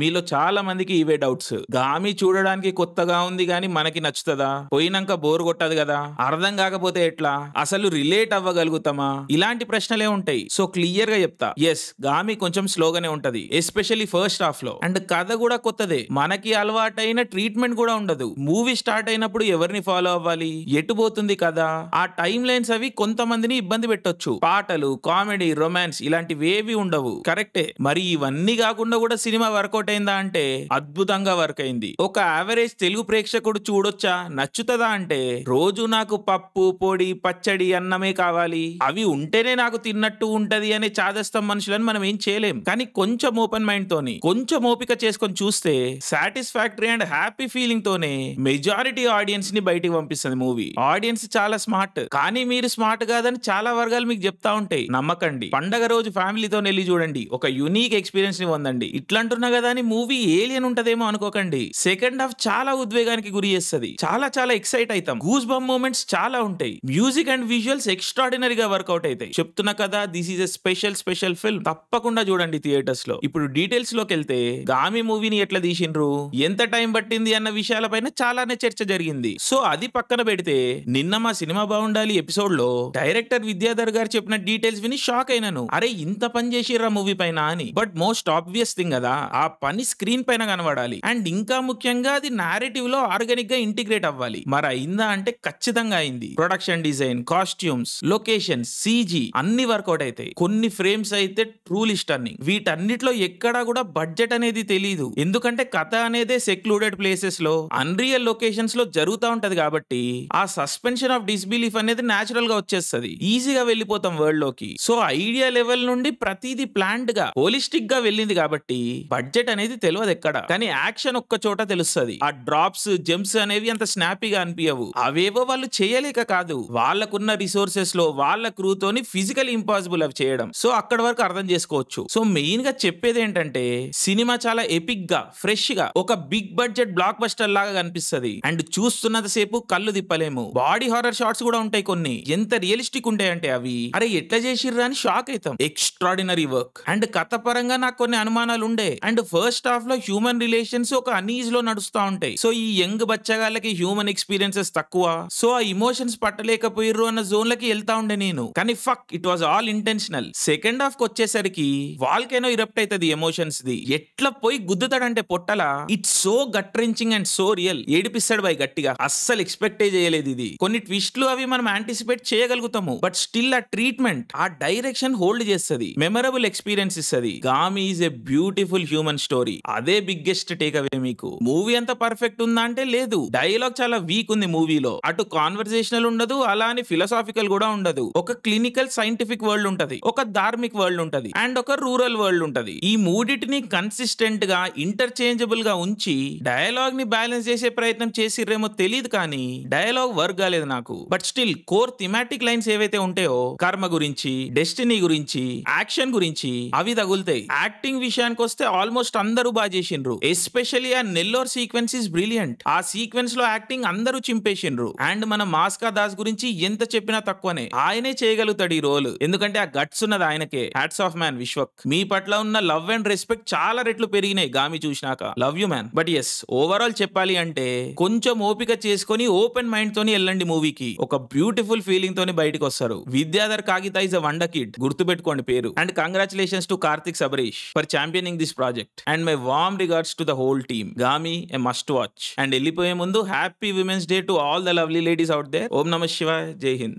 మీలో చాలా మందికి ఇవే డౌట్స్ గామి చూడడానికి కొత్తగా ఉంది గాని మనకి నచ్చుతుందా పోయినాక బోర్ కొట్టదు కదా అర్థం కాకపోతే ఎట్లా అసలు రిలేట్ అవ్వగలుగుతామా ఇలాంటి ప్రశ్నలే ఉంటాయి సో క్లియర్ గా చెప్తా ఎస్ గామి కొంచెం స్లోగానే ఉంటది ఎస్పెషల్లీ ఫస్ట్ హాఫ్ లో అండ్ కథ కూడా కొత్తదే మనకి అలవాటైన ట్రీట్మెంట్ కూడా ఉండదు మూవీ స్టార్ట్ అయినప్పుడు ఎవరిని ఫాలో అవ్వాలి ఎటు పోతుంది కదా ఆ టైం లైన్స్ అవి కొంతమందిని ఇబ్బంది పెట్టొచ్చు పాటలు కామెడీ రొమాన్స్ ఇలాంటివేవి ఉండవు కరెక్టే మరి ఇవన్నీ కాకుండా కూడా సినిమా వరకు వర్కౌట్ అయిందా అంటే అద్భుతంగా వర్క్ అయింది ఒక యావరేజ్ తెలుగు ప్రేక్షకుడు చూడొచ్చా నచ్చుతదా అంటే రోజు నాకు పప్పు పొడి పచ్చడి అన్నమే కావాలి అవి ఉంటేనే నాకు తిన్నట్టు ఉంటది అనే చాదస్తం మనుషులను మనం ఏం చేయలేం కానీ కొంచెం ఓపెన్ మైండ్ తోని కొంచెం ఓపిక చేసుకొని చూస్తే సాటిస్ఫాక్టరీ అండ్ హ్యాపీ ఫీలింగ్ తోనే మెజారిటీ ఆడియన్స్ ని బయటికి పంపిస్తుంది మూవీ ఆడియన్స్ చాలా స్మార్ట్ కానీ మీరు స్మార్ట్ కాదని చాలా వర్గాలు మీకు చెప్తా ఉంటాయి నమ్మకండి పండగ రోజు ఫ్యామిలీతో వెళ్ళి చూడండి ఒక యునీక్ ఎక్స్పీరియన్స్ ని పొందండి ఇట్లా అంటున్నా కదా కానీ మూవీ ఏలియన్ ఉంటదేమో అనుకోకండి సెకండ్ హాఫ్ చాలా ఉద్వేగానికి గురి చేస్తుంది చాలా చాలా ఎక్సైట్ అవుతాం గూస్ బమ్ మూమెంట్స్ చాలా ఉంటాయి మ్యూజిక్ అండ్ విజువల్స్ ఎక్స్ట్రాడినరీగా గా వర్కౌట్ అవుతాయి చెప్తున్నా కదా this is a special special film తప్పకుండా చూడండి థియేటర్స్ లో ఇప్పుడు డీటెయిల్స్ లోకి వెళ్తే గామి మూవీని ఎట్లా తీసిండ్రు ఎంత టైం పట్టింది అన్న విషయాలపైన చాలానే చర్చ జరిగింది సో అది పక్కన పెడితే నిన్న మా సినిమా బాగుండాలి ఎపిసోడ్ లో డైరెక్టర్ విద్యాధర్ గారు చెప్పిన డీటెయిల్స్ విని షాక్ అయినాను అరే ఇంత పని చేసిర్రా మూవీ పైన అని బట్ మోస్ట్ ఆబ్వియస్ థింగ్ కదా ఆ పని స్క్రీన్ పైన కనబడాలి అండ్ ఇంకా ముఖ్యంగా అది నారేటివ్ లో ఆర్గానిక్ గా ఇంటిగ్రేట్ అవ్వాలి మరి అయిందా అంటే ఖచ్చితంగా అయింది production design costumes location CG అన్ని వర్కౌట్ అవుతాయి కొన్ని ఫ్రేమ్స్ అయితే ట్రూలి స్టర్నింగ్ వీటన్నిటిలో ఎక్కడా కూడా బడ్జెట్ అనేది తెలియదు ఎందుకంటే కథ అనేది సెక్లూడెడ్ ప్లేసెస్ లో అన్రియల్ లొకేషన్స్ లో జరుగుతూ ఉంటది కాబట్టి ఆ సస్పెన్షన్ ఆఫ్ డిస్బిలీఫ్ అనేది నేచురల్ గా వచ్చేస్తుంది ఈజీగా వెళ్ళిపోతాం వరల్డ్ లోకి సో ఐడియా లెవెల్ నుండి ప్రతిది ప్లాంట్ గా హోలిస్టిక్ గా వెళ్ళింది కాబట్టి బడ్జెట్ ఫైట్ అనేది తెలియదు ఎక్కడ కానీ యాక్షన్ ఒక్క చోట తెలుస్తుంది ఆ డ్రాప్స్ జెమ్స్ అనేవి అంత స్నాపీగా అనిపించవు అవేవో వాళ్ళు చేయలేక కాదు వాళ్ళకున్న రిసోర్సెస్ లో వాళ్ళ క్రూ తోని ఫిజికల్ ఇంపాసిబుల్ అవి చేయడం సో అక్కడ వరకు అర్థం చేసుకోవచ్చు సో మెయిన్ గా చెప్పేది ఏంటంటే సినిమా చాలా ఎపిక్ గా ఫ్రెష్ గా ఒక బిగ్ బడ్జెట్ బ్లాక్ బస్టర్ లాగా కనిపిస్తుంది అండ్ చూస్తున్నంత సేపు కళ్ళు తిప్పలేము బాడీ హారర్ షార్ట్స్ కూడా ఉంటాయి కొన్ని ఎంత రియలిస్టిక్ ఉంటాయంటే అవి అరే ఎట్లా చేసిర్రా అని షాక్ అవుతాం ఎక్స్ట్రాడినరీ వర్క్ అండ్ కథ పరంగా నాకు కొన్ని అనుమానాలు ఉండే అండ్ ఫస్ట్ హాఫ్ లో హ్యూమన్ రిలేషన్స్ ఒక అనీజ్ లో నడుస్తూ ఉంటాయి సో ఈ యంగ్ బచ్చగాళ్ళకి హ్యూమన్ ఎక్స్పీరియన్సెస్ తక్కువ సో ఆ ఇమోషన్స్ పట్టలేకపోయిర్రు అన్న జోన్ లకి వెళ్తా ఉండే నేను కానీ fuck it was all intentional second half కి వచ్చేసరికి వాల్కేనో ఇరప్ట్ అవుతుంది ఎమోషన్స్ ది ఎట్లా పోయి గుద్దుతాడంటే పొట్టల it's so gut wrenching and so real ఏడిపిస్తాడు బాయ్ గట్టిగా అస్సలు ఎక్స్పెక్టే చేయలేదు ఇది కొన్ని ట్విస్ట్లు అవి మనం ఆంటిసిపేట్ చేయగలుగుతాము బట్ స్టిల్ ఆ ట్రీట్మెంట్ ఆ డైరెక్షన్ హోల్డ్ చేస్తుంది మెమరబుల్ ఎక్స్పీరియన్స్ ఇస్తుంది Gaami is a beautiful human story అదే బిగ్గెస్ట్ టేక్ అవే మీకు మూవీ అంత పర్ఫెక్ట్ ఉందా అంటే లేదు డైలాగ్ చాలా వీక్ ఉంది మూవీలో అటు కాన్వర్సేషనల్ ఉండదు అలా అని ఫిలసాఫికల్ కూడా ఉండదు ఒక క్లినికల్ సైంటిఫిక్ వరల్డ్ ఉంటది ఒక ధార్మిక్ వరల్డ్ ఉంటది అండ్ ఒక రూరల్ వరల్డ్ ఉంటది ఈ మూడిటిని కన్సిస్టెంట్ గా ఇంటర్చేంజబుల్ గా ఉంచి డైలాగ్ ని బ్యాలెన్స్ చేసే ప్రయత్నం చేసిర్రేమో తెలియదు కానీ డైలాగ్ వర్క్ కాలేదు నాకు but still core thematic lines ఏవైతే ఉంటాయో కర్మ గురించి డెస్టినీ గురించి యాక్షన్ గురించి అవి తగులుతాయి యాక్టింగ్ విషయానికి వస్తే ఆల్మోస్ట్ ఆల్మోస్ట్ అందరూ బాగా చేసిండ్రు ఎస్పెషలీ ఆ నెల్లూర్ సీక్వెన్స్ ఇస్ బ్రిలియంట్ ఆ సీక్వెన్స్ లో యాక్టింగ్ అందరూ చింపేసిండ్రు అండ్ మన మాస్కా దాస్ గురించి ఎంత చెప్పినా తక్కువనే ఆయనే చేయగలుగుతాడు ఈ రోల్ ఎందుకంటే ఆ గట్స్ ఉన్నది ఆయనకే హ్యాట్స్ ఆఫ్ మ్యాన్ విశ్వక్ మీ పట్ల ఉన్న లవ్ అండ్ రెస్పెక్ట్ చాలా రెట్లు పెరిగినాయి గామి చూసినాక love you man but as overall చెప్పాలి అంటే కొంచెం ఓపిక చేసుకుని ఓపెన్ మైండ్ తోని వెళ్ళండి మూవీకి ఒక బ్యూటిఫుల్ ఫీలింగ్ తోని బయటకు వస్తారు విద్యాధర్ కాగిత ఇస్ అ వండర్ కిడ్ గుర్తుపెట్టుకోండి పేరు and congratulations to Karthik Sabarish for championing this project and my warm regards to the whole team Gaami a must watch and వెళ్ళిపోయే ముందు happy women's day to all the lovely ladies out there ఓం నమ శివాయ్ జై హింద్